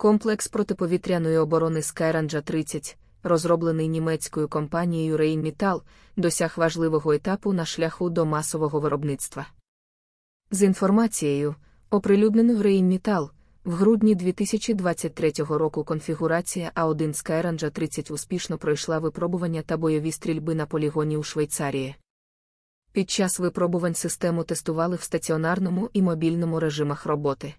Комплекс протиповітряної оборони Skyranger 30, розроблений німецькою компанією Rheinmetall, досяг важливого етапу на шляху до масового виробництва. З інформацією, оприлюдненою Rheinmetall, в грудні 2023 року конфігурація А1 Skyranger 30 успішно пройшла випробування та бойові стрільби на полігоні у Швейцарії. Під час випробувань систему тестували в стаціонарному і мобільному режимах роботи.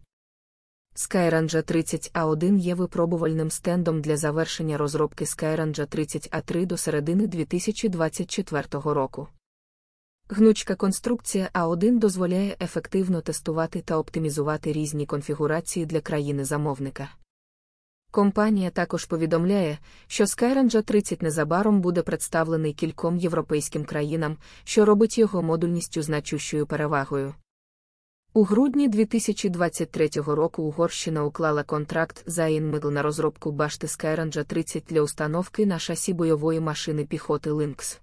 Skyranger 30A1 є випробувальним стендом для завершення розробки Skyranger 30A3 до середини 2024 року. Гнучка конструкція А1 дозволяє ефективно тестувати та оптимізувати різні конфігурації для країни замовника. Компанія також повідомляє, що Skyranger 30 незабаром буде представлений кільком європейським країнам, що робить його модульністю значущою перевагою. У грудні 2023 року Угорщина уклала контракт за Інмидл на розробку башти Скайранджа 30 для установки на шасі бойової машини піхоти Линкс.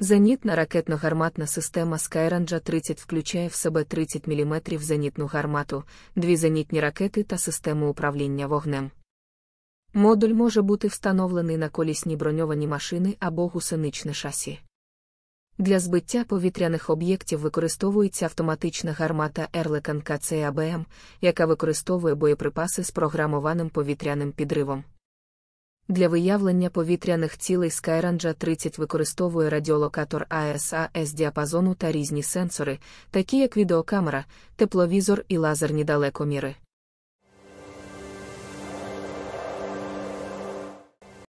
Зенітна ракетно-гарматна система Skyranger 30 включає в себе 30 мм зенітну гармату, дві зенітні ракети та систему управління вогнем. Модуль може бути встановлений на колісні броньовані машини або гусеничне шасі. Для збиття повітряних об'єктів використовується автоматична гармата Ерликан КЦАБМ, яка використовує боєприпаси з програмованим повітряним підривом. Для виявлення повітряних цілей Skyranger 30 використовує радіолокатор ASA с діапазону та різні сенсори, такі як відеокамера, тепловізор і лазерні далекоміри.